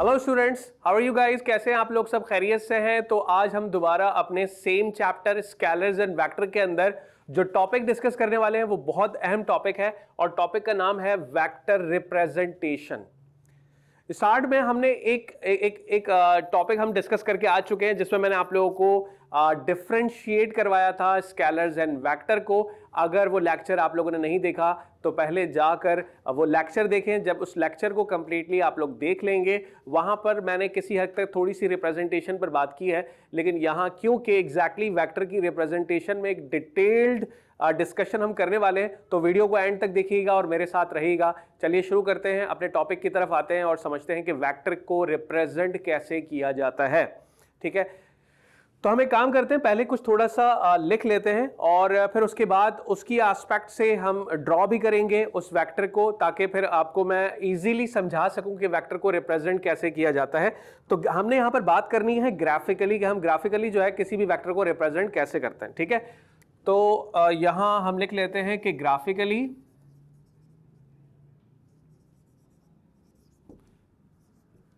hello students how are you guys कैसे हैं आप लोग सब खैरियत से हैं तो आज हम दोबारा अपने same chapter scalars and vector के अंदर जो टॉपिक डिस्कस करने वाले हैं वो बहुत अहम टॉपिक है और टॉपिक का नाम है वैक्टर रिप्रेजेंटेशन स्टार्ट में हमने एक एक एक टॉपिक हम डिस्कस करके आ चुके हैं जिसमें मैंने आप लोगों को डिफ्रेंशिएट करवाया था स्केलर्स एंड वैक्टर को अगर वो लेक्चर आप लोगों ने नहीं देखा तो पहले जाकर वो लेक्चर देखें जब उस लेक्चर को कम्प्लीटली आप लोग देख लेंगे वहाँ पर मैंने किसी हद तक थोड़ी सी रिप्रेजेंटेशन पर बात की है लेकिन यहाँ क्योंकि एग्जैक्टली वैक्टर की रिप्रेजेंटेशन में एक डिटेल्ड डिस्कशन हम करने वाले हैं तो वीडियो को एंड तक देखिएगा और मेरे साथ रहिएगा चलिए शुरू करते हैं अपने टॉपिक की तरफ आते हैं और समझते हैं कि वैक्टर को रिप्रेजेंट कैसे किया जाता है ठीक है तो हम एक काम करते हैं पहले कुछ थोड़ा सा लिख लेते हैं और फिर उसके बाद उसकी आस्पेक्ट से हम ड्रॉ भी करेंगे उस वेक्टर को ताकि फिर आपको मैं इजीली समझा सकूं कि वेक्टर को रिप्रेजेंट कैसे किया जाता है तो हमने यहाँ पर बात करनी है ग्राफिकली कि हम ग्राफिकली जो है किसी भी वैक्टर को रिप्रेजेंट कैसे करते हैं ठीक है तो यहाँ हम लिख लेते हैं कि graphically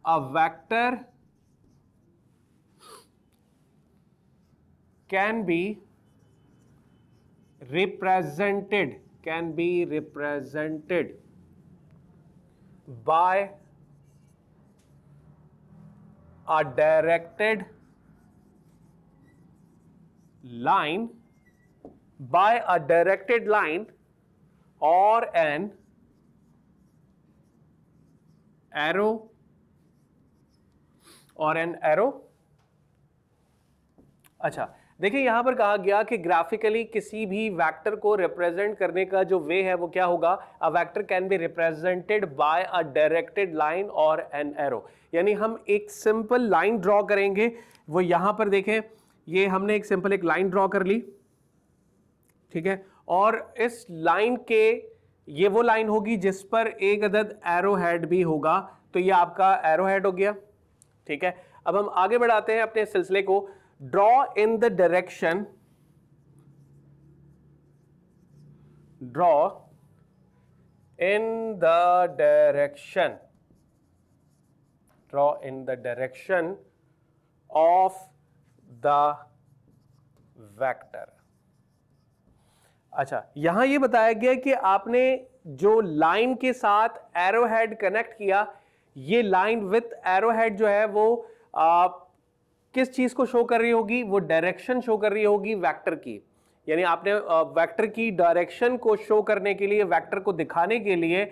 a vector can be represented can be represented by a directed line by a directed line or an arrow or an arrow अच्छा देखिए यहां पर कहा गया कि ग्राफिकली किसी भी वैक्टर को रिप्रेजेंट करने का जो वे है वो क्या होगा a vector can be represented by a directed line और एन एरो यानी हम एक सिंपल लाइन ड्रॉ करेंगे वो यहां पर देखें ये हमने एक सिंपल एक लाइन ड्रॉ कर ली ठीक है और इस लाइन के ये वो लाइन होगी जिस पर एक अदद एरो हेड भी होगा तो ये आपका एरो हेड हो गया ठीक है अब हम आगे बढ़ाते हैं अपने सिलसिले को draw in the direction draw in the direction draw in the direction of the vector अच्छा यहां यह बताया गया कि आपने जो लाइन के साथ एरोहेड कनेक्ट किया ये लाइन विथ एरोहेड जो है वो आप किस चीज़ को शो कर रही होगी वो डायरेक्शन शो कर रही होगी वैक्टर की यानी आपने वैक्टर की डायरेक्शन को शो करने के लिए वैक्टर को दिखाने के लिए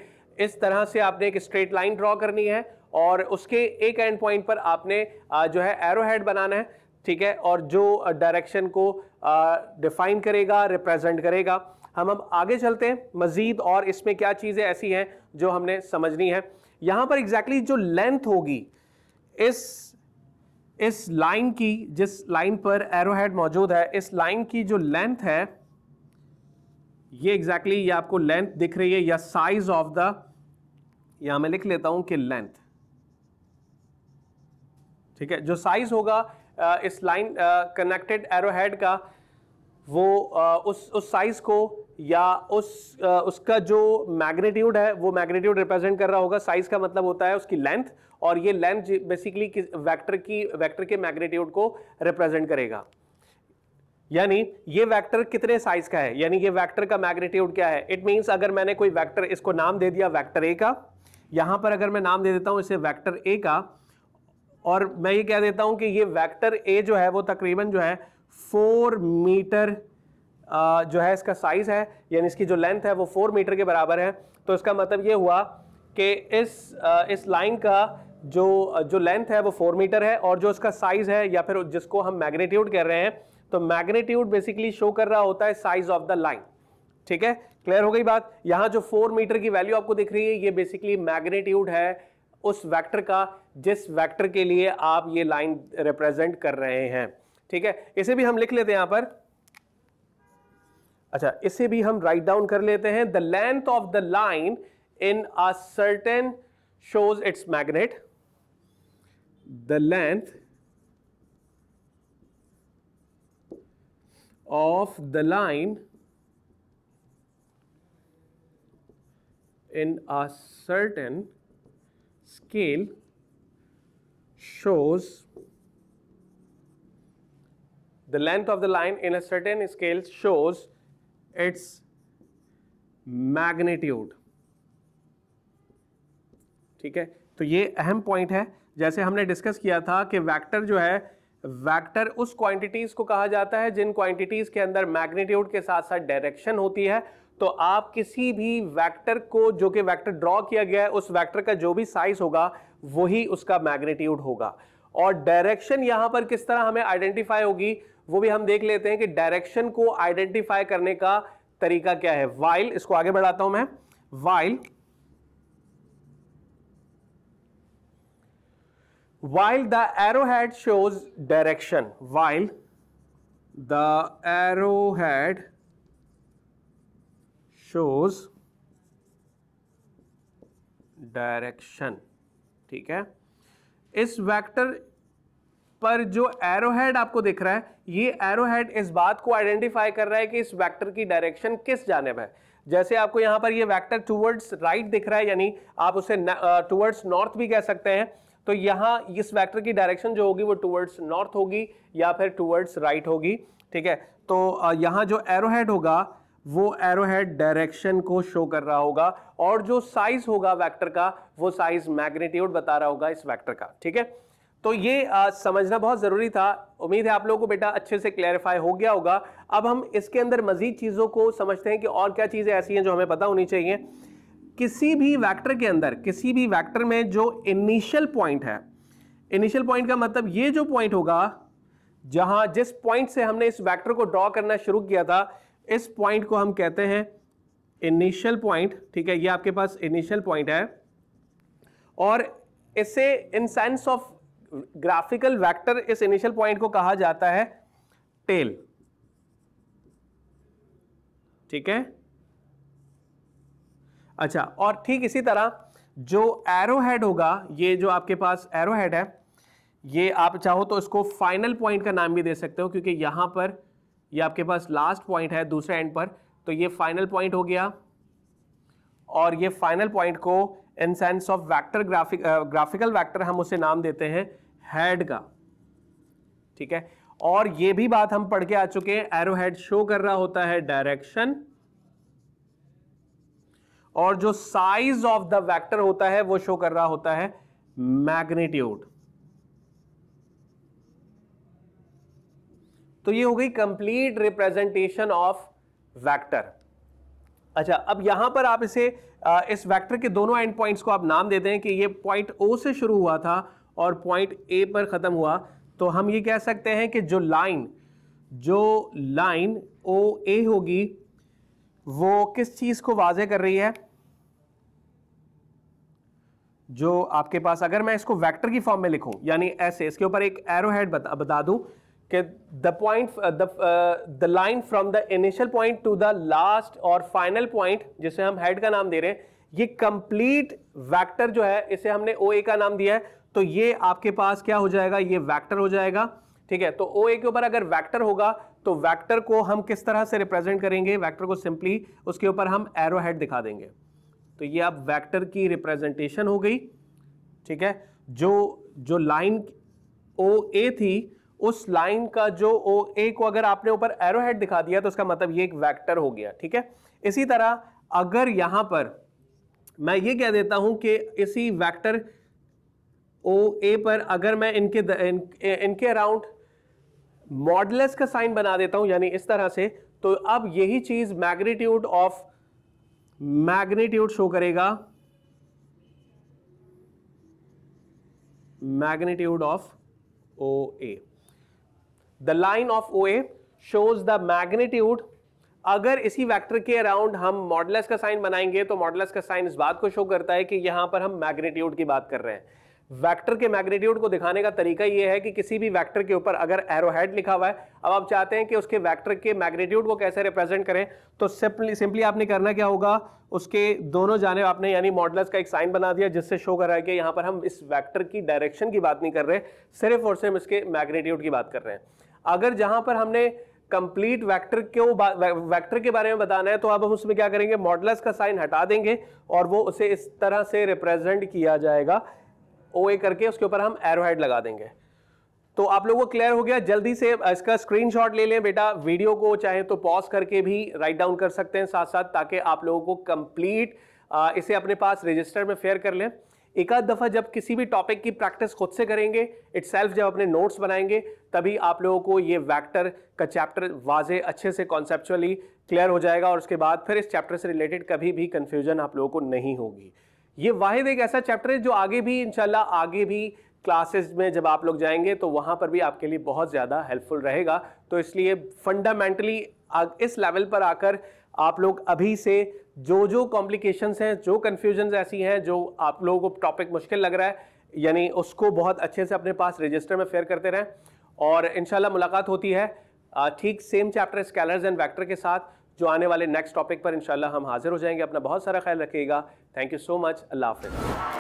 इस तरह से आपने एक स्ट्रेट लाइन ड्रॉ करनी है और उसके एक एंड पॉइंट पर आपने जो है एरो हेड बनाना है ठीक है और जो डायरेक्शन को डिफाइन करेगा रिप्रेजेंट करेगा हम अब आगे चलते हैं मज़ीद और इसमें क्या चीज़ें ऐसी हैं जो हमने समझनी है यहाँ पर एग्जैक्टली exactly जो लेंथ होगी इस इस लाइन की जिस लाइन पर एरोहेड मौजूद है इस लाइन की जो लेंथ है ये एग्जैक्टली exactly ये आपको लेंथ दिख रही है या साइज ऑफ द या मैं लिख लेता हूं कि लेंथ ठीक है जो साइज होगा इस लाइन कनेक्टेड एरोहेड का वो उस उस साइज़ को या उस उसका जो मैग्नीट्यूड है वो मैग्नीट्यूड रिप्रेजेंट कर रहा होगा साइज़ का मतलब होता है उसकी लेंथ और ये लेंथ बेसिकली वेक्टर की वेक्टर के मैग्नीट्यूड को रिप्रेजेंट करेगा यानी ये वेक्टर कितने साइज का है यानी ये वेक्टर का मैग्नीट्यूड क्या है इट मींस अगर मैंने कोई वेक्टर इसको नाम दे दिया वेक्टर ए का यहां पर अगर मैं नाम दे देता हूं इसे वेक्टर ए का और मैं ये कह देता हूं कि ये वेक्टर ए जो है वो तकरीबन जो है फोर मीटर जो है इसका साइज़ है यानी इसकी जो लेंथ है वो फोर मीटर के बराबर है तो इसका मतलब ये हुआ कि इस इस लाइन का जो जो लेंथ है वो फोर मीटर है और जो इसका साइज़ है या फिर जिसको हम मैग्नीट्यूड कह रहे हैं तो मैग्नीट्यूड बेसिकली शो कर रहा होता है साइज़ ऑफ द लाइन ठीक है क्लियर हो गई बात यहाँ जो फोर मीटर की वैल्यू आपको दिख रही है ये बेसिकली मैग्नीट्यूड है उस वेक्टर का जिस वेक्टर के लिए आप ये लाइन रिप्रेजेंट कर रहे हैं ठीक है इसे भी हम लिख लेते हैं यहां पर अच्छा इसे भी हम राइट डाउन कर लेते हैं the length of the line in a certain shows its magnet the length of the line in a certain scale shows the length of the line in a certain scale shows its magnitude ठीक है तो ये अहम point है जैसे हमने discuss किया था कि वेक्टर जो है वेक्टर उस क्वांटिटीज को कहा जाता है जिन क्वांटिटीज के अंदर मैग्नीट्यूड के साथ साथ डायरेक्शन होती है तो आप किसी भी वेक्टर को जो कि वेक्टर ड्रॉ किया गया है उस वेक्टर का जो भी साइज होगा वही उसका मैग्नीट्यूड होगा और डायरेक्शन यहां पर किस तरह हमें आइडेंटिफाई होगी वो भी हम देख लेते हैं कि डायरेक्शन को आइडेंटिफाई करने का तरीका क्या है वाइल इसको आगे बढ़ाता हूं मैं while while the arrowhead direction while the arrow arrowhead shows direction ठीक है इस वेक्टर पर जो एरोहेड आपको दिख रहा है ये एरोहेड इस बात को आइडेंटिफाई कर रहा है कि इस वेक्टर की डायरेक्शन किस जानेब है जैसे आपको यहां पर ये वेक्टर टूवर्ड्स राइट दिख रहा है यानी आप उसे टूवर्ड्स नॉर्थ भी कह सकते हैं तो यहां इस वेक्टर की डायरेक्शन जो होगी वो टूवर्ड्स नॉर्थ होगी या फिर टूवर्ड्स राइट होगी ठीक है तो यहां जो एरोहेड होगा वो हेड डायरेक्शन को शो कर रहा होगा और जो साइज होगा वेक्टर का वो साइज मैग्नीट्यूड बता रहा होगा इस वेक्टर का ठीक है तो ये आ, समझना बहुत ज़रूरी था उम्मीद है आप लोगों को बेटा अच्छे से क्लैरिफाई हो गया होगा अब हम इसके अंदर मजीद चीज़ों को समझते हैं कि और क्या चीज़ें ऐसी हैं जो हमें पता होनी चाहिए किसी भी वैक्टर के अंदर किसी भी वैक्टर में जो इनिशियल पॉइंट है इनिशियल पॉइंट का मतलब ये जो पॉइंट होगा जहां जिस पॉइंट से हमने इस वैक्टर को ड्रॉ करना शुरू किया था इस पॉइंट को हम कहते हैं इनिशियल पॉइंट ठीक है ये आपके पास इनिशियल पॉइंट है और इसे in sense of graphical vector इस इनिशियल पॉइंट को कहा जाता है टेल ठीक है अच्छा और ठीक इसी तरह जो एरो हेड होगा ये जो आपके पास एरो हेड है ये आप चाहो तो इसको फाइनल पॉइंट का नाम भी दे सकते हो क्योंकि यहां पर ये आपके पास लास्ट पॉइंट है दूसरे एंड पर तो ये फाइनल पॉइंट हो गया और ये फाइनल पॉइंट को in sense of vector graphic graphical vector हम उसे नाम देते हैं हेड का ठीक है और ये भी बात हम पढ़ के आ चुके हैं एरो हेड शो कर रहा होता है डायरेक्शन और जो साइज ऑफ द वैक्टर होता है वो शो कर रहा होता है मैग्नीट्यूड तो ये हो गई कंप्लीट रिप्रेजेंटेशन ऑफ वैक्टर अच्छा अब यहां पर आप इसे इस वेक्टर के दोनों एंड पॉइंट्स को आप नाम देते हैं कि ये पॉइंट ओ से शुरू हुआ था और पॉइंट ए पर ख़त्म हुआ तो हम ये कह सकते हैं कि जो लाइन जो लाइन ओ ए होगी वो किस चीज़ को वाजे कर रही है जो आपके पास अगर मैं इसको वेक्टर की फॉर्म में लिखूं यानी ऐसे इसके ऊपर एक एरो हेड बता बता दूं कि the point the line from the initial point to the last और फाइनल पॉइंट जिसे हम हेड का नाम दे रहे हैं ये कंप्लीट वेक्टर जो है इसे हमने ओ ए का नाम दिया है तो ये आपके पास क्या हो जाएगा ये वेक्टर हो जाएगा ठीक है तो ओ ए के ऊपर अगर वेक्टर होगा तो वेक्टर को हम किस तरह से रिप्रेजेंट करेंगे वेक्टर को सिंपली उसके ऊपर हम एरो हेड दिखा देंगे तो ये आप वेक्टर की रिप्रेजेंटेशन हो गई ठीक है जो जो लाइन ओ ए थी उस लाइन का जो ओ ए को अगर आपने ऊपर एरो हेड दिखा दिया तो उसका मतलब ये एक वैक्टर हो गया ठीक है इसी तरह अगर यहां पर मैं ये कह देता हूं कि इसी वैक्टर ओ ए पर अगर मैं इनके इन, इनके अराउंड मॉडलेस का साइन बना देता हूं यानी इस तरह से तो अब यही चीज़ मैग्नीट्यूड ऑफ मैग्नीट्यूड शो करेगा magnitude of O A the line of O A shows the magnitude अगर इसी वेक्टर के अराउंड हम मॉडलस का साइन बनाएंगे तो मॉडलस का साइन इस बात को शो करता है कि यहां पर हम मैग्नीट्यूड की बात कर रहे हैं वेक्टर के मैग्नीट्यूड को दिखाने का तरीका यह है कि किसी भी वेक्टर के ऊपर अगर एरोहेड लिखा हुआ है अब आप चाहते हैं कि उसके वेक्टर के मैग्नीट्यूड को कैसे रिप्रेजेंट करें तो सिंपली सिंपली आपने करना क्या होगा उसके दोनों जाने आपने यानी मॉडल का एक साइन बना दिया जिससे शो कर रहा है कि यहाँ पर हम इस वैक्टर की डायरेक्शन की बात नहीं कर रहे सिर्फ और सिर्फ इसके मैग्नीट्यूड की बात कर रहे हैं अगर जहां पर हमने कंप्लीट वैक्टर को वैक्टर के बारे में बताना है तो अब हम उसमें क्या करेंगे मॉडलस का साइन हटा देंगे और वो उसे इस तरह से रिप्रेजेंट किया जाएगा ओ ए करके उसके ऊपर हम एरोड लगा देंगे तो आप लोगों को क्लियर हो गया जल्दी से इसका स्क्रीनशॉट ले लें बेटा वीडियो को चाहे तो पॉज करके भी राइट डाउन कर सकते हैं साथ साथ ताकि आप लोगों को कंप्लीट इसे अपने पास रजिस्टर में फेयर कर लें एक आध दफ़ा जब किसी भी टॉपिक की प्रैक्टिस खुद से करेंगे इट जब अपने नोट्स बनाएंगे तभी आप लोगों को ये वैक्टर का चैप्टर वाजे अच्छे से कॉन्सेप्चुअली क्लियर हो जाएगा और उसके बाद फिर इस चैप्टर से रिलेटेड कभी भी कन्फ्यूजन आप लोगों को नहीं होगी ये वाहिद एक ऐसा चैप्टर है जो आगे भी इनशाला आगे भी क्लासेस में जब आप लोग जाएंगे तो वहाँ पर भी आपके लिए बहुत ज़्यादा हेल्पफुल रहेगा तो इसलिए फंडामेंटली इस लेवल पर आकर आप लोग अभी से जो जो कॉम्प्लिकेशंस हैं जो कन्फ्यूजन ऐसी हैं जो आप लोगों को टॉपिक मुश्किल लग रहा है यानी उसको बहुत अच्छे से अपने पास रजिस्टर में फेयर करते रहें और इन मुलाकात होती है ठीक same chapter scalars and vector के साथ जो आने वाले नेक्स्ट टॉपिक पर इन हम हाजिर हो जाएंगे अपना बहुत सारा ख्याल रखिएगा थैंक यू सो मच अल्लाह हाफिज़